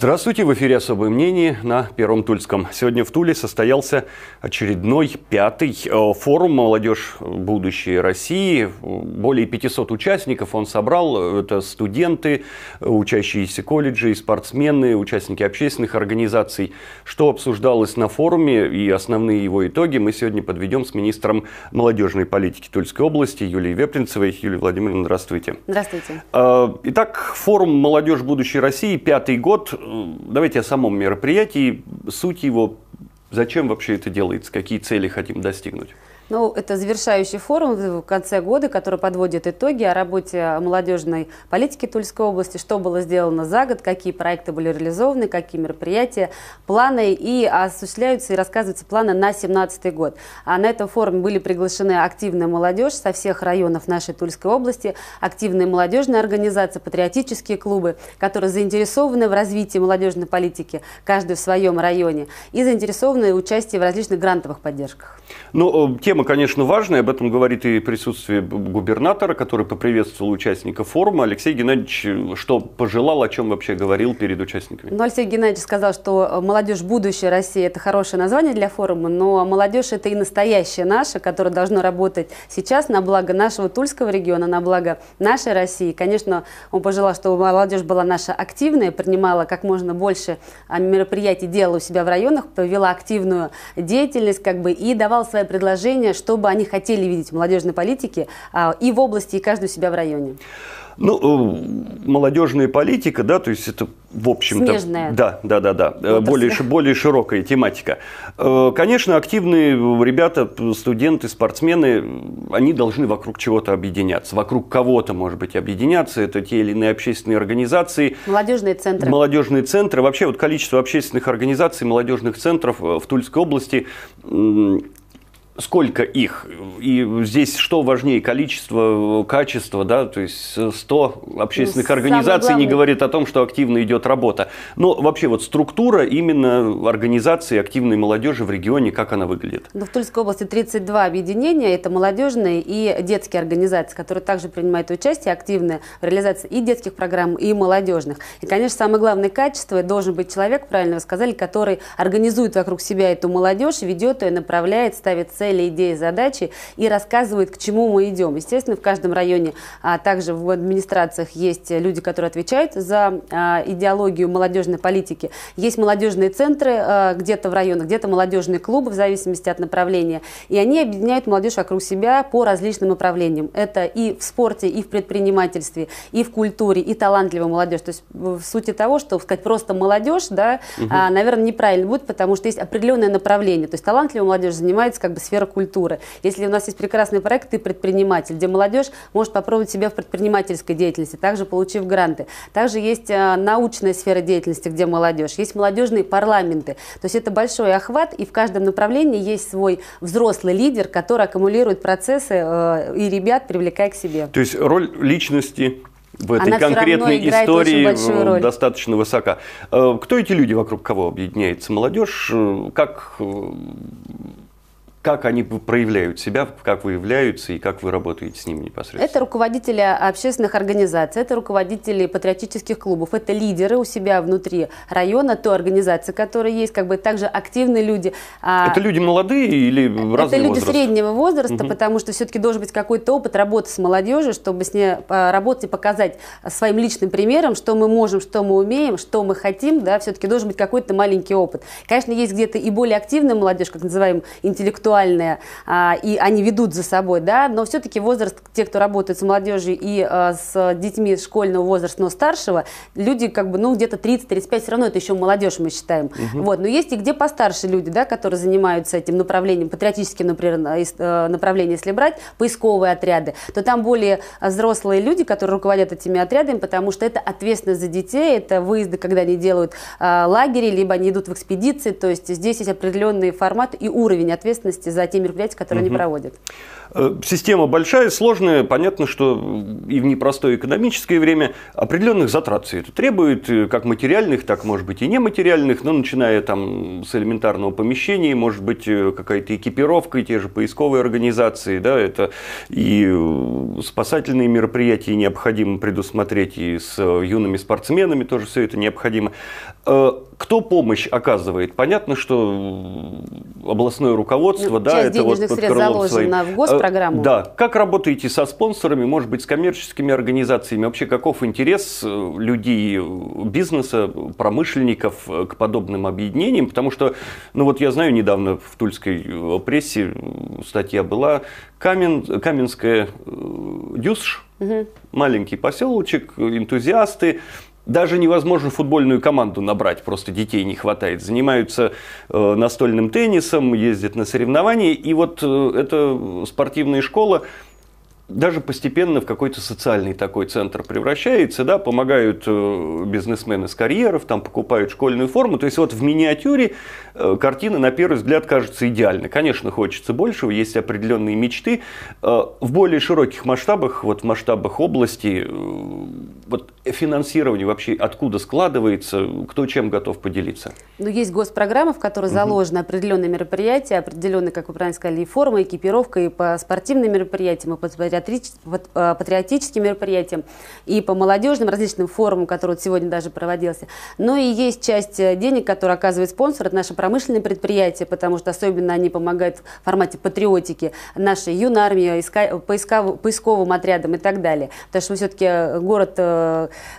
Здравствуйте, в эфире «Особое мнение» на Первом Тульском. Сегодня в Туле состоялся очередной пятый э, форум «Молодежь. Будущее России». Более 500 участников он собрал. Э, это студенты, э, учащиеся колледжей, спортсмены, участники общественных организаций. Что обсуждалось на форуме и основные его итоги мы сегодня подведем с министром молодежной политики Тульской области Юлией Вепринцевой. Юлия Владимировна, здравствуйте. Здравствуйте. Итак, форум «Молодежь. Будущее России» пятый год давайте о самом мероприятии, суть его, зачем вообще это делается, какие цели хотим достигнуть. Ну, это завершающий форум в конце года, который подводит итоги о работе молодежной политики Тульской области, что было сделано за год, какие проекты были реализованы, какие мероприятия, планы и осуществляются и рассказываются планы на 2017 год. А на этом форуме были приглашены активная молодежь со всех районов нашей Тульской области, активные молодежные организации, патриотические клубы, которые заинтересованы в развитии молодежной политики, каждый в своем районе, и заинтересованы в участии в различных грантовых поддержках. Ну, э, тема Тема, конечно, важная, об этом говорит и присутствие губернатора, который поприветствовал участника форума. Алексей Геннадьевич, что пожелал, о чем вообще говорил перед участниками? Ну, Алексей Геннадьевич сказал, что э, «Молодежь. Будущее России» – это хорошее название для форума, но молодежь – это и настоящая наша, которая должна работать сейчас на благо нашего Тульского региона, на благо нашей России. Конечно, он пожелал, чтобы молодежь была наша активная, принимала как можно больше а, мероприятий, делала у себя в районах, повела активную деятельность как бы, и давала свои предложения внимание, что бы они хотели видеть в молодежной политике а, и в области, и каждую себя в районе? Ну, э, молодежная политика, да, то есть это, в общем-то... Смежная. Да, да, да, да. Э, более, более широкая тематика. Э, конечно, активные ребята, студенты, спортсмены, они должны вокруг чего-то объединяться. Вокруг кого-то, может быть, объединяться. Это те или иные общественные организации. Молодежные центры. Молодежные центры. Вообще, вот количество общественных организаций, молодежных центров в Тульской области сколько их? И здесь что важнее, количество, качество, да, то есть 100 общественных ну, организаций не говорит о том, что активно идет работа. Но вообще вот структура именно организации активной молодежи в регионе, как она выглядит? Ну, в Тульской области 32 объединения, это молодежные и детские организации, которые также принимают участие активно в реализации и детских программ, и молодежных. И, конечно, самое главное качество должен быть человек, правильно вы сказали, который организует вокруг себя эту молодежь, ведет ее, направляет, ставит цель цели, идеи, задачи и рассказывает, к чему мы идем. Естественно, в каждом районе, а также в администрациях есть люди, которые отвечают за а, идеологию молодежной политики. Есть молодежные центры а, где-то в районах, где-то молодежные клубы, в зависимости от направления. И они объединяют молодежь вокруг себя по различным направлениям. Это и в спорте, и в предпринимательстве, и в культуре, и талантливая молодежь. То есть в сути того, что сказать просто молодежь, да, угу. а, наверное, неправильно будет, потому что есть определенное направление. То есть талантливая молодежь занимается как бы сферой сфера культуры. Если у нас есть прекрасный проект «Ты предприниматель», где молодежь может попробовать себя в предпринимательской деятельности, также получив гранты. Также есть э, научная сфера деятельности, где молодежь. Есть молодежные парламенты. То есть это большой охват, и в каждом направлении есть свой взрослый лидер, который аккумулирует процессы э, и ребят, привлекая к себе. То есть роль личности в этой Она конкретной истории э, достаточно высока. Кто эти люди, вокруг кого объединяется молодежь? Как как они проявляют себя, как выявляются и как вы работаете с ними непосредственно? Это руководители а, общественных организаций, это руководители патриотических клубов, это лидеры у себя внутри района, той организации, которая есть, как бы также активные люди. А, это люди молодые или э, разные Это люди возраст? среднего возраста, угу. потому что все-таки должен быть какой-то опыт работы с молодежью, чтобы с ней а, работать и показать своим личным примером, что мы можем, что мы умеем, что мы хотим, да, все-таки должен быть какой-то маленький опыт. Конечно, есть где-то и более активная молодежь, как называем интеллектуальная, актуальные, а, и они ведут за собой, да, но все-таки возраст, тех, кто работает с молодежью и а, с детьми школьного возраста, но старшего, люди как бы, ну, где-то 30-35, все равно это еще молодежь мы считаем. Угу. Вот, но есть и где постарше люди, да, которые занимаются этим направлением, патриотическим, например, э, направлением, если брать, поисковые отряды, то там более взрослые люди, которые руководят этими отрядами, потому что это ответственность за детей, это выезды, когда они делают э, а, лагеря, либо они идут в экспедиции, то есть здесь есть определенный формат и уровень ответственности ответственности за те мероприятия, которые угу. они проводят. Э, система большая, сложная. Понятно, что и в непростое экономическое время определенных затрат все это требует, э, как материальных, так, может быть, и нематериальных, но ну, начиная там с элементарного помещения, может быть, э, какая-то экипировка, те же поисковые организации, да, это и спасательные мероприятия необходимо предусмотреть, и с юными спортсменами тоже все это необходимо. Кто помощь оказывает? Понятно, что областное руководство, ну, да, это вот под крылом заложена в госпрограмму. Э, да. Как работаете со спонсорами, может быть, с коммерческими организациями? Вообще, каков интерес э, людей, бизнеса, промышленников э, к подобным объединениям? Потому что, ну вот я знаю, недавно в тульской прессе статья была Камен, Каменская Дюсш, угу. маленький поселочек, энтузиасты, даже невозможно футбольную команду набрать, просто детей не хватает. Занимаются э, настольным теннисом, ездят на соревнования. И вот э, эта спортивная школа даже постепенно в какой-то социальный такой центр превращается, да, помогают э, бизнесмены с карьеров, там покупают школьную форму. То есть вот в миниатюре э, картина на первый взгляд кажется идеальной. Конечно, хочется большего, есть определенные мечты. Э, в более широких масштабах, вот в масштабах области, вот финансирование вообще откуда складывается, кто чем готов поделиться? Ну, есть госпрограмма, в которой заложены угу. определенные мероприятия, определенные, как вы правильно сказали, и форма, экипировка, и по спортивным мероприятиям, и по Э, патриотическим мероприятиям и по молодежным различным форумам, которые вот сегодня даже проводился. Но и есть часть э, денег, которые оказывает спонсор, это наши промышленные предприятия, потому что особенно они помогают в формате патриотики нашей юной армии, поисковым отрядам и так далее. Потому что мы все-таки э, город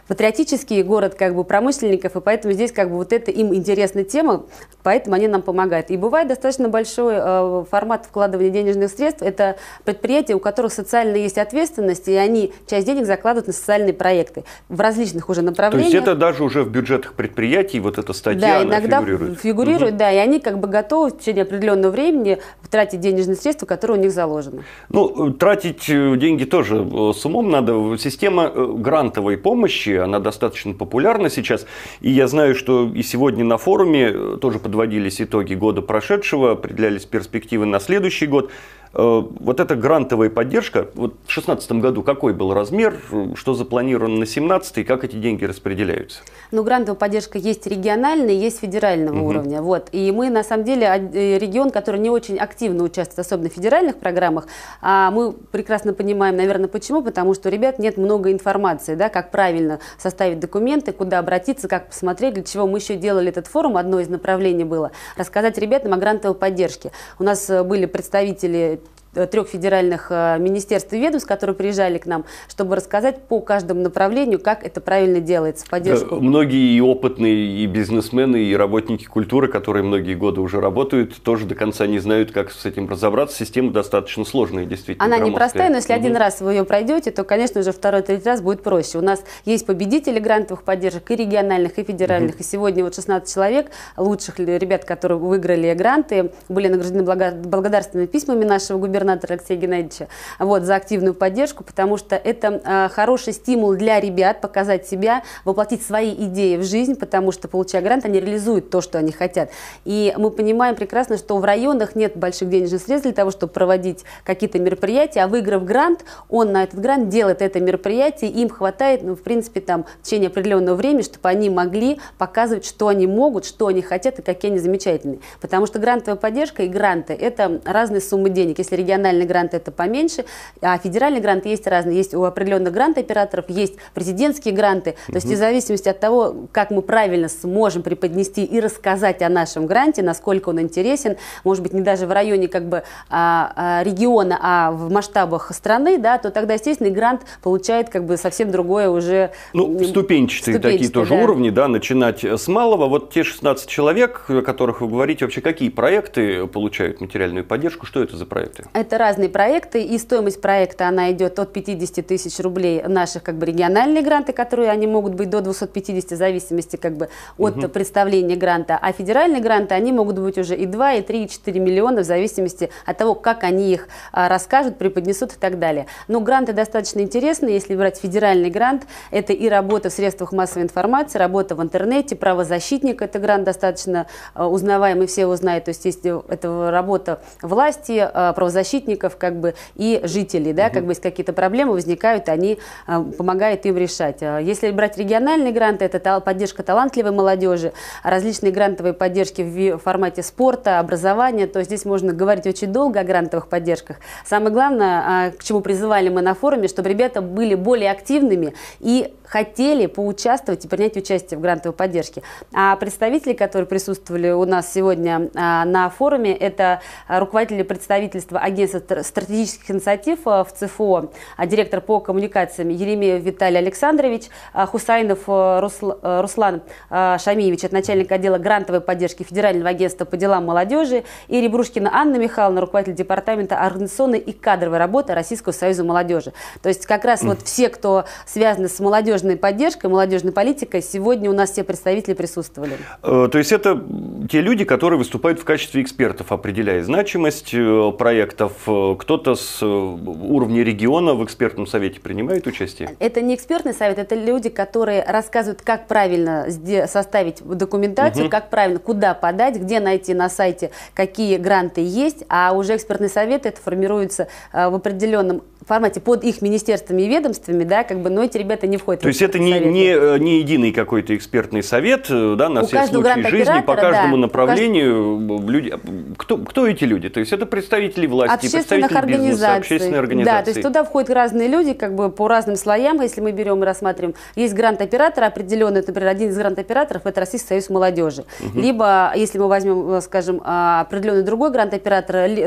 патриотический, город как бы промышленников, и поэтому здесь как бы вот это им интересная тема, поэтому они нам помогают. И бывает достаточно большой формат вкладывания денежных средств, это предприятия, у которых социальная социальная есть ответственность, и они часть денег закладывают на социальные проекты в различных уже направлениях. То есть это даже уже в бюджетах предприятий вот эта статья да, иногда фигурирует? фигурирует, угу. да, и они как бы готовы в течение определенного времени тратить денежные средства, которые у них заложены. Ну, э, тратить э, деньги тоже э, с умом надо. Система грантовой помощи, она достаточно популярна сейчас, и я знаю, что и сегодня на форуме тоже подводились итоги года прошедшего, определялись перспективы на следующий год. Э, вот эта грантовая поддержка, вот в 2016 году какой был размер, что запланировано на 2017 как эти деньги распределяются? Ну, грантовая поддержка есть региональная, есть федерального угу. уровня. Вот. И мы, на самом деле, э, регион, который не очень активно участвует, особенно в федеральных программах, а мы прекрасно понимаем, наверное, почему, потому что у ребят нет много информации, да, как правильно составить документы, куда обратиться, как посмотреть, для чего мы еще делали этот форум, одно из направлений было, рассказать ребятам о грантовой поддержке. У нас э, были представители Э, трех федеральных э, министерств и ведомств, которые приезжали к нам, чтобы рассказать по каждому направлению, как это правильно делается, в поддержку. Многие и опытные, и бизнесмены, и работники культуры, которые многие годы уже работают, тоже до конца не знают, как с этим разобраться. Система достаточно сложная, действительно. Она непростая, но если один раз вы ее пройдете, то, конечно, уже второй, третий раз будет проще. У нас есть победители грантовых поддержек и региональных, и федеральных. Угу. И сегодня вот 16 человек, лучших ребят, которые выиграли гранты, были награждены благодарственными письмами нашего губернатора губернатора Алексея Геннадьевича вот, за активную поддержку, потому что это а, хороший стимул для ребят показать себя, воплотить свои идеи в жизнь, потому что, получая грант, они реализуют то, что они хотят. И мы понимаем прекрасно, что в районах нет больших денежных средств для того, чтобы проводить какие-то мероприятия, а выиграв грант, он на этот грант делает это мероприятие, им хватает, ну, в принципе, там, в течение определенного времени, чтобы они могли показывать, что они могут, что они хотят и какие они замечательные. Потому что грантовая поддержка и гранты – это разные суммы денег. Если региональный грант это поменьше, а федеральные гранты есть разные. Есть у определенных грант-операторов, есть президентские гранты. То есть, в зависимости от того, как мы правильно сможем преподнести и рассказать о нашем гранте, насколько он интересен, может быть, не даже в районе как бы а, а, региона, а в масштабах страны, да, то тогда, естественно, грант получает как бы совсем другое уже... Ну, ступенчатые, ступенчатые такие тоже да. уровни, да, начинать с малого. Вот те 16 человек, о которых вы говорите, вообще какие проекты получают материальную поддержку, что это за проекты? Это разные проекты, и стоимость проекта, она идет от 50 тысяч рублей наших как бы региональные гранты, которые они могут быть до 250 в зависимости как бы от угу. представления гранта, а федеральные гранты, они могут быть уже и 2, и 3, и 4 миллиона в зависимости от того, как они их а, расскажут, преподнесут и так далее. Но гранты достаточно интересны, если брать федеральный грант, это и работа в средствах массовой информации, работа в интернете, правозащитник, это грант достаточно а, узнаваемый, все его знают, то есть есть э, это работа власти, а, правозащитника, правозащитников как бы, и жителей. Да, угу. как бы, если какие-то проблемы возникают, они э, помогают им решать. А, если брать региональные гранты, это поддержка талантливой молодежи, а различные грантовые поддержки в формате спорта, образования. То здесь можно говорить очень долго о грантовых поддержках. Самое главное, к чему призывали мы на форуме, чтобы ребята были более активными и хотели поучаствовать и принять участие в грантовой поддержке. А представители, которые присутствовали у нас сегодня на форуме, это руководители представительства агентства координатор стратегических инициатив э, в ЦФО, а директор по коммуникациям Еремеев Виталий Александрович, а Хусайнов э, э, Руслан Шамиевич, это начальник отдела грантовой поддержки Федерального агентства по делам молодежи, и Ребрушкина Анна Михайловна, руководитель департамента организационной и кадровой работы Российского союза молодежи. То есть как раз вот все, кто связан с молодежной поддержкой, молодежной политикой, сегодня у нас все представители присутствовали. То есть это те люди, которые выступают в качестве экспертов, определяя значимость проекта экспертов, э, кто-то с э, уровня региона в экспертном совете принимает участие? Это не экспертный совет, это люди, которые рассказывают, как правильно составить документацию, угу. как правильно, куда подать, где найти на сайте, какие гранты есть, а уже экспертный совет это формируется э, в определенном формате под их министерствами и ведомствами, да, как бы, но эти ребята не входят. То есть это не, не, э, не единый какой-то экспертный совет, э, да, на у все случаи жизни, по каждому да, направлению кажд... Э, люди. Кто, кто эти люди? То есть это представители власти, Общественных представители бизнеса, общественные организации. Да, то есть туда входят разные люди, как бы по разным слоям, если мы берем и рассматриваем. Есть грант-оператор определенный, например, один из грант-операторов – это Российский союз молодежи. Угу. Либо, если мы возьмем, скажем, а, определенный другой грант-оператор –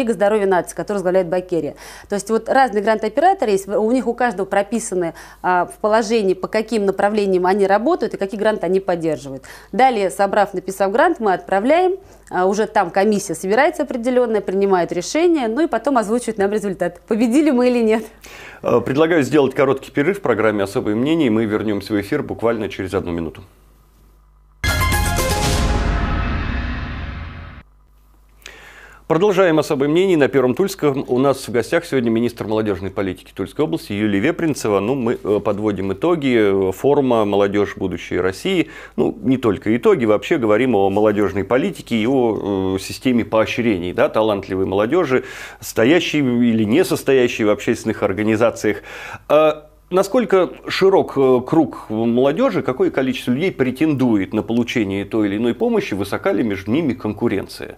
Лига здоровья нации, который возглавляет Бакерия. То есть вот раз каждый грант-оператор есть, у них у каждого прописаны а, в положении, по каким направлениям они работают и какие гранты они поддерживают. Далее, собрав, написав грант, мы отправляем, а, уже там комиссия собирается определенная, принимает решение, ну и потом озвучивает нам результат, победили мы или нет. Э, предлагаю сделать короткий перерыв в программе Особое мнение, и мы вернемся в эфир буквально через одну минуту. Продолжаем особое мнение. На Первом Тульском у нас в гостях сегодня министр молодежной политики Тульской области Юлия Вепринцева. Ну, мы э, подводим итоги форума «Молодежь будущей России». Ну, не только итоги, вообще говорим о молодежной политике и о э, системе поощрений, да, талантливой молодежи, стоящей или не состоящей в общественных организациях. А насколько широк э, круг молодежи, какое количество людей претендует на получение той или иной помощи, высока ли между ними конкуренция?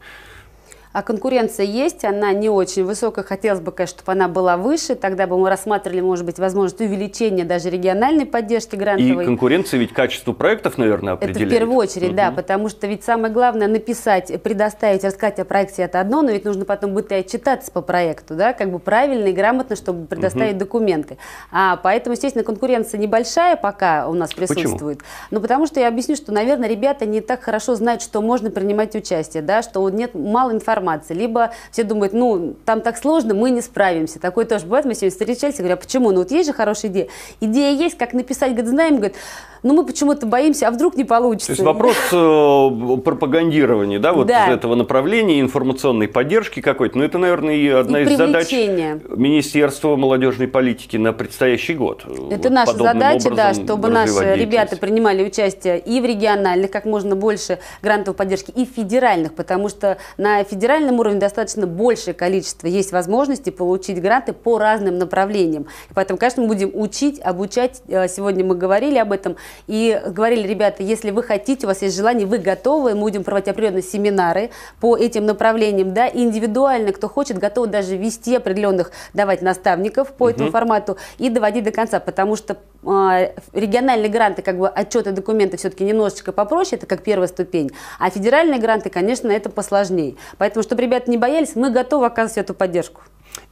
А конкуренция есть, она не очень высокая. Хотелось бы, конечно, чтобы она была выше. Тогда бы мы рассматривали, может быть, возможность увеличения даже региональной поддержки грантовой. И конкуренция ведь качество проектов, наверное, определяет. Это в первую очередь, угу. да, потому что ведь самое главное написать, предоставить, рассказать о проекте это одно, но ведь нужно потом будет и отчитаться по проекту, да, как бы правильно и грамотно, чтобы предоставить угу. документы. А, поэтому, естественно, конкуренция небольшая пока у нас присутствует. Почему? Ну, потому что я объясню, что, наверное, ребята не так хорошо знают, что можно принимать участие, да, что нет мало информации информации, либо все думают, ну, там так сложно, мы не справимся. Такое тоже бывает, мы сегодня встречались, я говорю, а почему? Ну, вот есть же хорошая идея. Идея есть, как написать, говорит, знаем, говорит, но ну, мы почему-то боимся, а вдруг не получится. То есть вопрос э, пропагандирования, да, вот да. этого направления, информационной поддержки какой-то, ну это, наверное, и одна и из задач Министерства молодежной политики на предстоящий год. Это вот наша задача, да, чтобы наши ребята принимали участие и в региональных, как можно больше грантов поддержки, и в федеральных, потому что на федеральном уровне достаточно большее количество есть возможности получить гранты по разным направлениям. И поэтому, конечно, мы будем учить, обучать. Э, сегодня мы говорили об этом и говорили, ребята, если вы хотите, у вас есть желание, вы готовы, мы будем проводить определенные семинары по этим направлениям, да, индивидуально, кто хочет, готов даже вести определенных, давать наставников по угу. этому формату и доводить до конца, потому что а, региональные гранты, как бы отчеты, документы все-таки немножечко попроще, это как первая ступень, а федеральные гранты, конечно, это посложнее. Поэтому, чтобы ребята не боялись, мы готовы оказывать эту поддержку.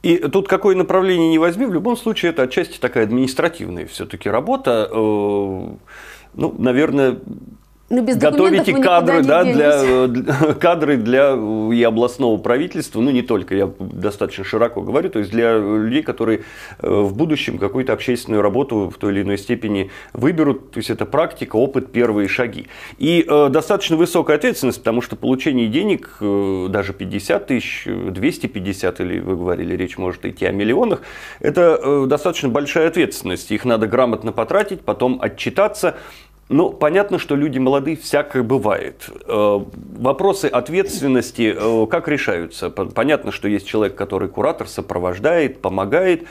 И тут какое направление не возьми, в любом случае это отчасти такая административная все-таки работа. Э, ну, наверное, ну, без Готовите кадры, да, для, э, для, кадры для э, и областного правительства, ну не только, я достаточно широко говорю, то есть для людей, которые э, в будущем какую-то общественную работу в той или иной степени выберут, то есть это практика, опыт, первые шаги. И э, достаточно высокая ответственность, потому что получение денег, э, даже 50 тысяч, 250 или вы говорили, речь может идти о миллионах, это э, достаточно большая ответственность, их надо грамотно потратить, потом отчитаться, ну, понятно, что люди молодые, всякое бывает. Э, вопросы ответственности э, как решаются? Понятно, что есть человек, который куратор, сопровождает, помогает.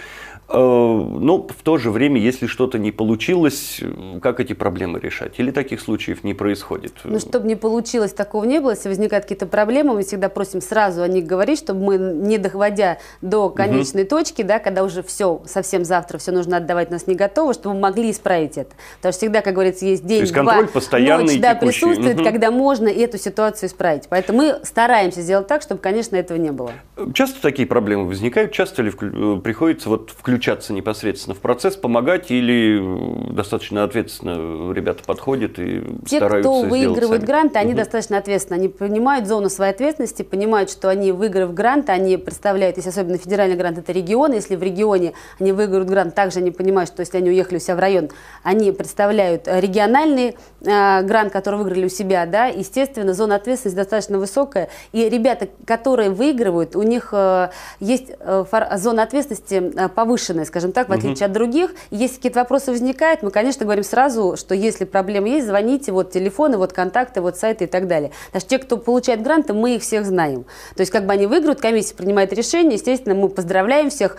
Э, Но ну, в то же время, если что-то не получилось, как эти проблемы решать? Или таких случаев не происходит? Ну, чтобы не получилось, такого не было. Если возникают какие-то проблемы, мы всегда просим сразу о них говорить, чтобы мы, не доходя до конечной угу. точки, да, когда уже все, совсем завтра все нужно отдавать, нас не готово, чтобы мы могли исправить это. Потому что всегда, как говорится, есть день, То есть контроль два, постоянный ночь, да, присутствует, угу. когда можно эту ситуацию исправить. Поэтому мы стараемся сделать так, чтобы, конечно, этого не было. Часто такие проблемы возникают? Часто ли э, приходится вот включать включаться непосредственно в процесс, помогать или э, достаточно ответственно э, ребята подходят и Те, стараются кто выигрывают гранты, они угу. достаточно ответственно, они понимают зону своей ответственности, понимают, что они, выиграв грант, они представляют, если особенно федеральный грант, это регион, если в регионе они выиграют грант, также они понимают, что если они уехали у себя в район, они представляют э, региональный э, грант, который выиграли у себя, да, естественно, зона ответственности достаточно высокая, и ребята, которые выигрывают, у них э, есть э, фор- зона ответственности э, повыше повышенная, скажем так, в отличие угу. от других. Если какие-то вопросы возникают, мы, конечно, говорим сразу, что если проблемы есть, звоните, вот телефоны, вот контакты, вот сайты и так далее. Потому что те, кто получает гранты, мы их всех знаем. То есть как бы они выиграют, комиссия принимает решение, естественно, мы поздравляем всех,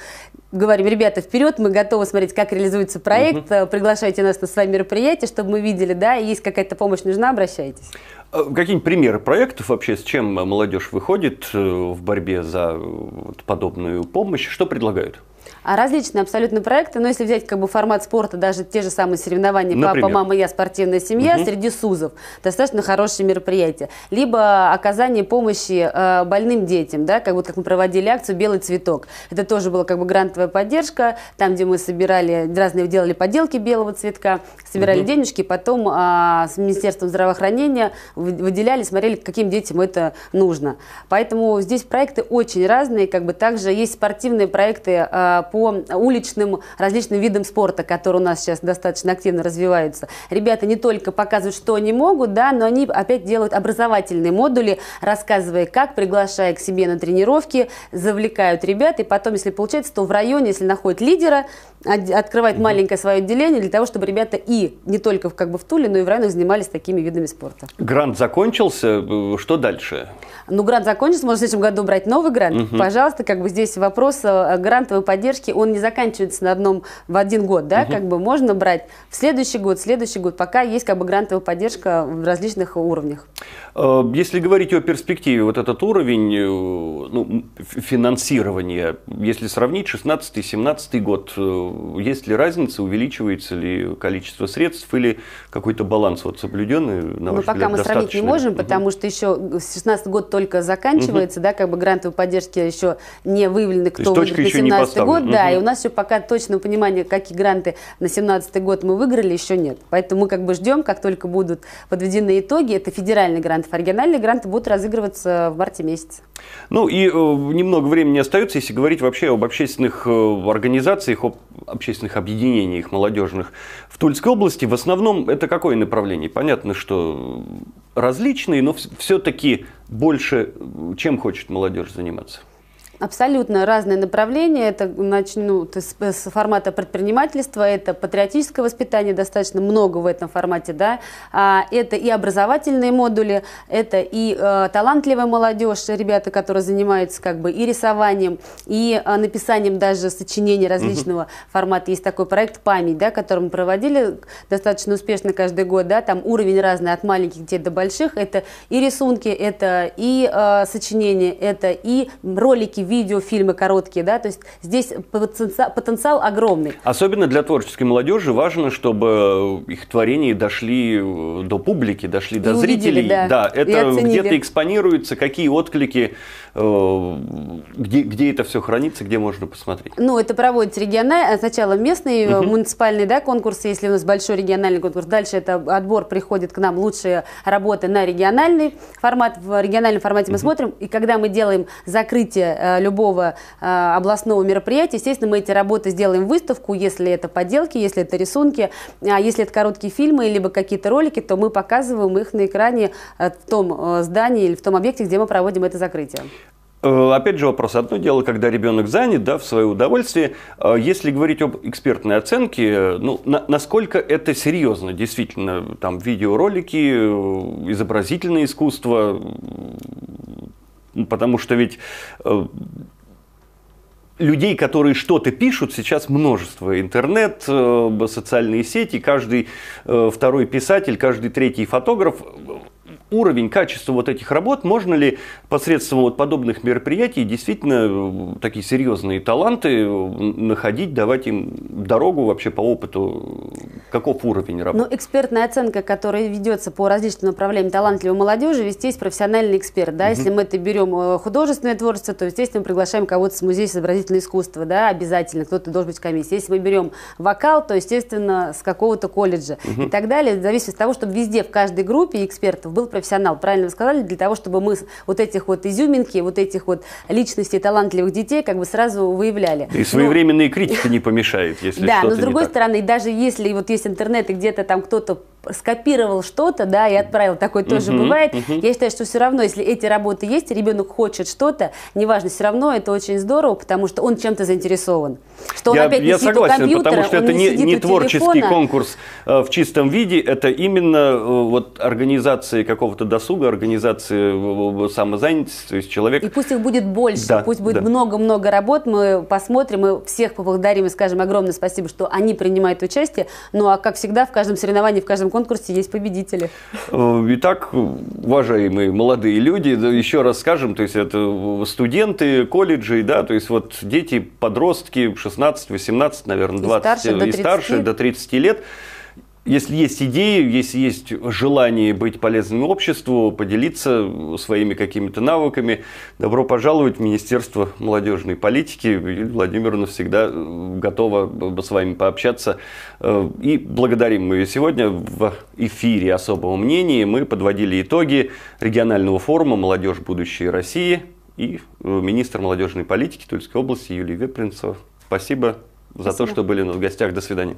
говорим, ребята, вперед, мы готовы смотреть, как реализуется проект, угу. приглашайте нас на свои мероприятия, чтобы мы видели, да, и есть какая-то помощь нужна, обращайтесь. А какие-нибудь примеры проектов вообще, с чем молодежь выходит э, в борьбе за э, подобную помощь, что предлагают? А различные абсолютно проекты. Но если взять как бы формат спорта, даже те же самые соревнования Например? «Папа, мама, я, спортивная семья» угу. среди СУЗов, достаточно хорошее мероприятие. Либо оказание помощи э, больным детям, да, как вот как мы проводили акцию «Белый цветок». Это тоже была как бы грантовая поддержка, там, где мы собирали, разные делали поделки белого цветка, собирали угу. денежки, потом э, с Министерством здравоохранения выделяли, смотрели, каким детям это нужно. Поэтому здесь проекты очень разные, как бы также есть спортивные проекты э, по уличным различным видам спорта, которые у нас сейчас достаточно активно развиваются. Ребята не только показывают, что они могут, да, но они опять делают образовательные модули, рассказывая как, приглашая к себе на тренировки, завлекают ребят, и потом, если получается, то в районе, если находят лидера, открывает угу. маленькое свое отделение для того, чтобы ребята и не только как бы в Туле, но и в районах занимались такими видами спорта. Грант закончился, э, что дальше? Ну, грант закончился, можно в следующем году брать новый грант. Угу. Пожалуйста, как бы здесь вопрос э, грантовой поддержки поддержки, он не заканчивается на одном, в один год, да, угу. как бы можно брать в следующий год, в следующий год, пока есть как бы грантовая поддержка в различных уровнях. Э, если говорить о перспективе, вот этот уровень э, ну, финансирования, если сравнить 16-17 год, э, есть ли разница, увеличивается ли количество средств или какой-то баланс вот соблюденный, на ваш Но пока взгляд, мы сравнить не можем, угу. потому что еще э, 16 год только заканчивается, угу. да, как бы грантовой поддержки еще не выявлены, кто выиграет на 17 год, угу. да, и у нас еще пока точного понимания, какие гранты на 17 год мы выиграли, еще нет. Поэтому мы как бы ждем, как только будут подведены итоги, это федеральный грант, а региональные гранты будут разыгрываться в марте месяце. Ну и э, немного времени остается, если говорить вообще об общественных э, организациях, об общественных объединениях молодежных в Тульской области. В основном это это какое направление? Понятно, что различные, но все-таки больше чем хочет молодежь заниматься? абсолютно разные направления. Это начну ну, с, э, с формата предпринимательства, это патриотическое воспитание, достаточно много в этом формате, да. А, это и образовательные модули, это и э, талантливая молодежь, ребята, которые занимаются как бы и рисованием, и э, написанием даже сочинений различного угу. формата. Есть такой проект «Память», да, который мы проводили достаточно успешно каждый год, да, там уровень разный от маленьких детей до больших. Это и рисунки, это и э, сочинения, это и ролики, видеофильмы короткие, да, то есть здесь потенциал, потенциал огромный. Особенно для творческой молодежи важно, чтобы э, их творения дошли э, до публики, дошли и до увидели, зрителей. Да, да это где-то экспонируется, какие отклики Э, где, где это все хранится, где можно посмотреть? Ну, это проводится регионально, э, сначала местные, Uh э, -huh. муниципальные да, конкурсы, если у нас большой региональный конкурс. Дальше это отбор приходит к нам лучшие работы на региональный формат. В региональном формате мы Uh -huh. смотрим, и когда мы делаем закрытие любого областного мероприятия, естественно, мы эти работы сделаем выставку, если это поделки, если это рисунки, а если это короткие фильмы, либо какие-то ролики, то мы показываем их на экране в том здании или в том объекте, где мы проводим это закрытие. Э, опять же вопрос. Одно дело, когда ребенок занят, да, в свое удовольствие. Э, если говорить об экспертной оценке, э, ну, на, насколько это серьезно, действительно, там видеоролики, изобразительное искусство, потому что ведь людей, которые что-то пишут, сейчас множество. Интернет, социальные сети, каждый второй писатель, каждый третий фотограф уровень, качества вот этих работ, можно ли посредством вот подобных мероприятий действительно э, такие серьезные таланты э, находить, давать им дорогу вообще по опыту каков уровень работы? Ну, экспертная оценка, которая ведется по различным направлениям талантливой молодежи, везде есть профессиональный эксперт. Да? Угу. Если мы это берем э, художественное творчество, то, естественно, мы приглашаем кого-то с музея изобразительного искусства, да, обязательно, кто-то должен быть в комиссии. Если мы берем вокал, то, естественно, с какого-то колледжа угу. и так далее, в зависимости от того, чтобы везде, в каждой группе экспертов был профессионал. Правильно вы сказали, для того, чтобы мы вот этих вот изюминки, вот этих вот личностей талантливых детей как бы сразу выявляли. И ну, своевременные ну, критики не помешают, если Да, но с другой стороны, даже если вот есть весь интернет, и где-то там кто-то скопировал что-то, да, и отправил. Такое тоже uh-huh, бывает. Uh-huh. Я считаю, что все равно, если эти работы есть, ребенок хочет что-то, неважно, все равно это очень здорово, потому что он чем-то заинтересован. Что он я, опять не я сидит согласен, у компьютера, потому что это не, не, не творческий телефона. конкурс э, в чистом виде, это именно э, вот организации какого-то досуга, организации э, самозанятости, то есть человек... И пусть их будет больше, да, пусть будет много-много да. Много -много работ, мы посмотрим, мы всех поблагодарим и скажем огромное спасибо, что они принимают участие, ну а как всегда в каждом соревновании, в каждом конкурсе есть победители. Э, итак, уважаемые молодые люди, еще раз скажем, то есть это студенты колледжей, да, то есть вот дети, подростки 16, 18, наверное, 20 и старше, и до, старше до 30 лет – если есть идеи, если есть желание быть полезным обществу, поделиться своими какими-то навыками, добро пожаловать в Министерство молодежной политики. Юлия Владимировна всегда э, готова с вами пообщаться. Э, и благодарим мы ее сегодня в эфире особого мнения. Мы подводили итоги регионального форума «Молодежь. Будущее России» и э, министр молодежной политики Тульской области Юлия Вепринцева. Спасибо, Спасибо. за то, что были у нас в гостях. До свидания.